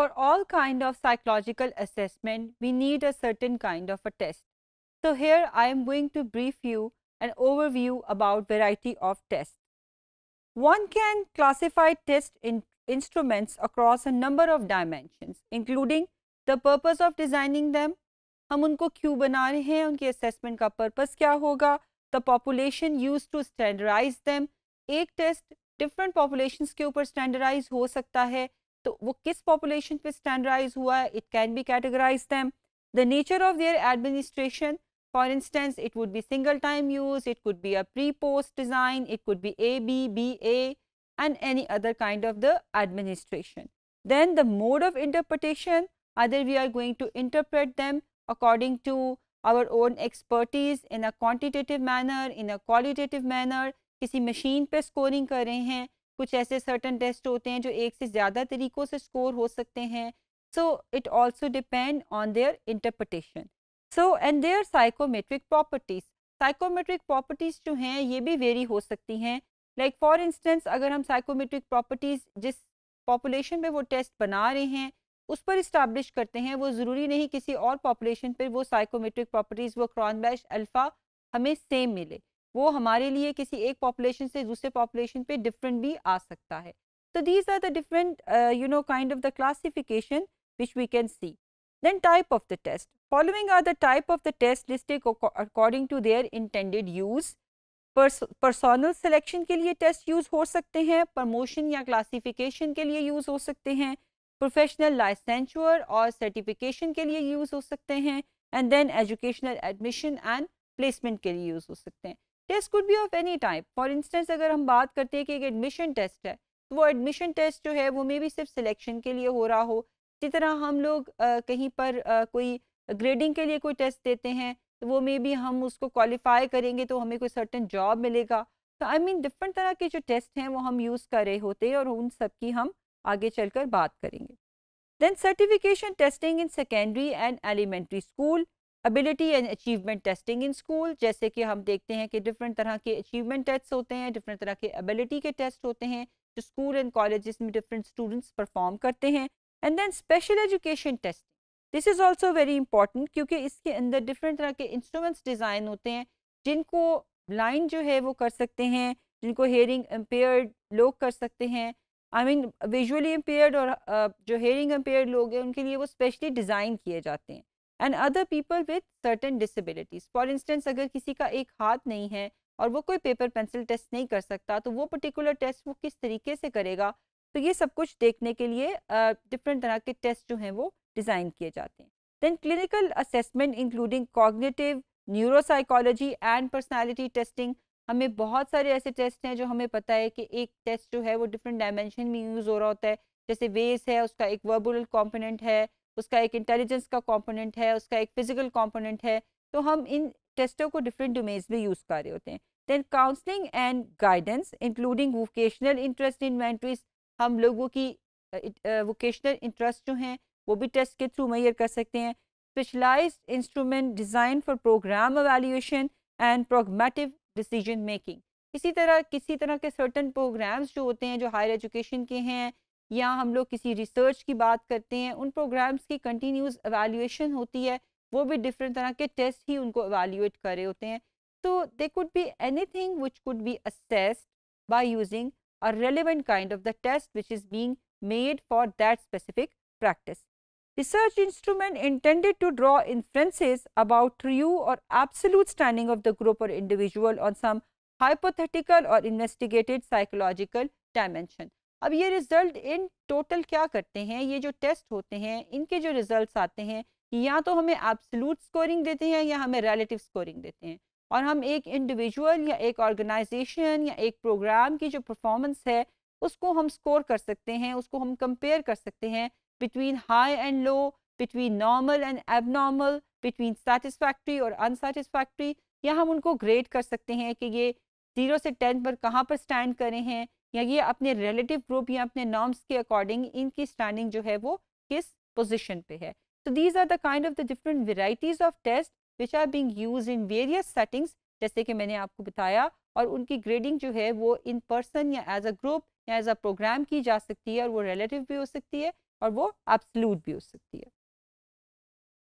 for all kind of psychological assessment, we need a certain kind of a test. So, here I am going to brief you an overview about variety of tests. One can classify test in instruments across a number of dimensions, including the purpose of designing them, हम unko kyu बना रहे हैं उनके assessment का purpose क्या होगा the population use to standardize them एक test different population के ऊपर स्टैंडर्डाइज हो सकता तो वो किस पॉपुलेशन पे स्टैंडराइज हुआ है it can be categorise them the nature of their administration for instance it would be single time use it could be a pre post design it could be A B B A and any other kind of the administration then the mode of interpretation other we are going to interpret them according to our own expertise in a quantitative manner in a qualitative manner किसी machine पे scoring कर रहे हैं कुछ ऐसे certain test होते हैं जो एक से ज़्यादा तरीक़ों से स्कोर हो सकते हैं so it also depend on their interpretation so and their psychometric properties psychometric properties जो हैं ये भी वेरी हो सकती हैं लाइक फॉर इंस्टेंस अगर हम साइकोमेट्रिक प्रॉपर्टीज़ जिस पॉपुलेशन में वो टेस्ट बना रहे हैं उस पर इस्टेब्लिश करते हैं वो ज़रूरी नहीं किसी और पॉपुलेशन पर वो साइकोमेट्रिक प्रॉपर्टीज़ वो क्रॉनबैश अल्फ़ा हमें सेम मिले वो हमारे लिए किसी एक पॉपुलेशन से दूसरे पॉपुलेशन पे डिफरेंट भी आ सकता है तो these are the different you know kind of the classification which we can see then type of the test following are the type of the test listed according to their intended use personnel selection के लिए test use हो सकते हैं promotion या classification के लिए use हो सकते हैं प्रोफेशनल लाइसेंचुअर और सर्टिफिकेशन के लिए यूज हो सकते हैं and then educational admission and placement के लिए यूज हो सकते हैं test could be of any type for instance अगर हम बात करते हैं कि एक एडमिशन टेस्ट है तो वो एडमिशन टेस्ट जो है वो मे भी सिर्फ सिलेक्शन के लिए हो रहा हो इसी तरह हम लोग आ, कहीं पर आ, कोई ग्रेडिंग के लिए कोई टेस्ट देते हैं तो वो मे भी हम उसको क्वालिफाई करेंगे तो हमें कोई सर्टन जॉब मिलेगा तो आई मीन डिफरेंट तरह के जो टेस्ट हैं वो हम यूज़ कर रहे होते हैं और उन सब की हम आगे चलकर बात करेंगे then certification testing in secondary and elementary school ability and achievement testing in school जैसे कि हम देखते हैं कि डिफरेंट तरह के अचीवमेंट टेस्ट होते हैं डिफरेंट तरह के एबिलिटी के टेस्ट होते हैं जो स्कूल एंड कॉलेज में डिफरेंट स्टूडेंट्स परफॉर्म करते हैं and then special education testing this is also very important क्योंकि इसके अंदर डिफरेंट तरह के इंस्ट्रूमेंट्स डिज़ाइन होते हैं जिनको ब्लाइंड जो है वो कर सकते हैं जिनको हेयरिंग एम्पेयर्ड लोग कर सकते हैं आई मीन विजुअली एम्पेयर्ड और uh, जो हेयरिंग एम्पेयर्ड लोग हैं उनके लिए वो स्पेशली डिज़ाइन किए जाते हैं and other people with certain disabilities for instance अगर किसी का एक हाथ नहीं है और वो कोई पेपर पेंसिल टेस्ट नहीं कर सकता तो वो पर्टिकुलर टेस्ट वो किस तरीके से करेगा तो ये सब कुछ देखने के लिए डिफरेंट uh, तरह के टेस्ट जो हैं वो डिज़ाइन किए जाते हैं then clinical assessment including cognitive neuropsychology and personality testing हमें बहुत सारे ऐसे टेस्ट हैं जो हमें पता है कि एक टेस्ट जो है वो डिफरेंट डायमेंशन में यूज़ हो रहा होता है जैसे वेस है उसका एक वर्बुलल कॉम्पोनेंट है उसका एक इंटेलिजेंस का कॉम्पोनेंट है उसका एक फिजिकल कॉम्पोनेंट है तो हम इन टेस्टों को डिफरेंट डोमेन्स में यूज़ कर रहे होते हैं then counselling and guidance including vocational interest inventories हम लोगों की वोकेशनल इंटरेस्ट जो हैं वो भी टेस्ट के थ्रू मैयर कर सकते हैं specialised instrument design for programme evaluation and programmatic decision making इसी तरह किसी तरह के सर्टन प्रोग्राम्स जो होते हैं जो हायर एजुकेशन के हैं या हम लोग किसी रिसर्च की बात करते हैं उन प्रोग्राम्स की कंटिन्यूस एवेल्यूशन होती है वो भी डिफरेंट तरह के टेस्ट ही उनको एवेल्यूएट करे होते हैं तो they could be anything which could be assessed by using a relevant kind of the test which is being made for that specific practice research instrument intended to draw inferences about true or absolute standing of the group or individual on some hypothetical or investigated psychological dimension अब ये result in total क्या करते हैं ये जो test होते हैं इनके जो रिजल्ट्स आते हैं या तो हमें एब्सोल्यूट स्कोरिंग देते हैं या हमें रिलेटिव स्कोरिंग देते हैं और हम एक इंडिविजुअल या एक ऑर्गेनाइजेशन या एक प्रोग्राम की जो परफॉर्मेंस है उसको हम स्कोर कर सकते हैं उसको हम कंपेयर कर सकते हैं between high and low between normal and abnormal between satisfactory और अनसेटिस्फैक्ट्री या हम उनको ग्रेड कर सकते हैं कि ये ज़ीरो से टेन पर कहाँ पर स्टैंड करें हैं या ये अपने रिलेटिव ग्रुप या अपने नॉर्म्स के अकॉर्डिंग इनकी स्टैंडिंग जो है वो किस पोजिशन पे है so these are the kind of the different varieties of test which are being use in various settings जैसे कि मैंने आपको बताया और उनकी ग्रेडिंग जो है वो इन पर्सन या एज अ ग्रुप या एज अ प्रोग्राम की जा सकती है और वो रिलेटिव भी हो सकती है और वो एब्सलूट भी हो सकती है